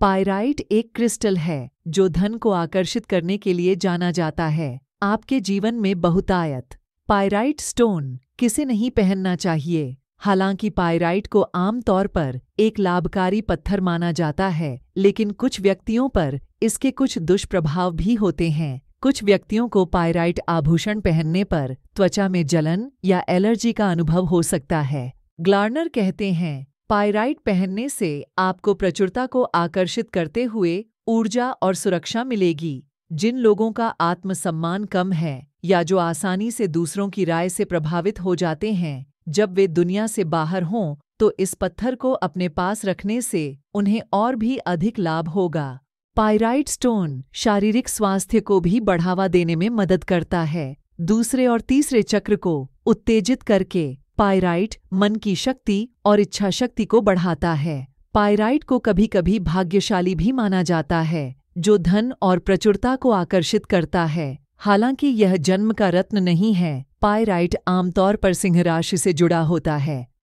pyrite एक crystal है जो धन को आकर्षित करने के लिए जाना जाता है आपके जीवन में बहुतायत पायराइट स्टोन किसे नहीं पहनना चाहिए हालांकि पायराइट को आमतौर पर एक लाभकारी पत्थर माना जाता है लेकिन कुछ व्यक्तियों पर इसके कुछ दुष्प्रभाव भी होते हैं कुछ व्यक्तियों को पायराइट आभूषण पहनने पर त्वचा में जलन या एलर्जी का अनुभव हो सकता है ग्लार्नर कहते हैं पायराइट पहनने से आपको प्रचुरता को आकर्षित करते हुए ऊर्जा और सुरक्षा मिलेगी जिन लोगों का आत्मसम्मान कम है या जो आसानी से दूसरों की राय से प्रभावित हो जाते हैं जब वे दुनिया से बाहर हों तो इस पत्थर को अपने पास रखने से उन्हें और भी अधिक लाभ होगा पायराइट स्टोन शारीरिक स्वास्थ्य को भी बढ़ावा देने में मदद करता है दूसरे और तीसरे चक्र को उत्तेजित करके पायराइट मन की शक्ति और इच्छा शक्ति को बढ़ाता है पायराइट को कभी कभी भाग्यशाली भी माना जाता है जो धन और प्रचुरता को आकर्षित करता है हालांकि यह जन्म का रत्न नहीं है पायराइट आमतौर पर सिंह राशि से जुड़ा होता है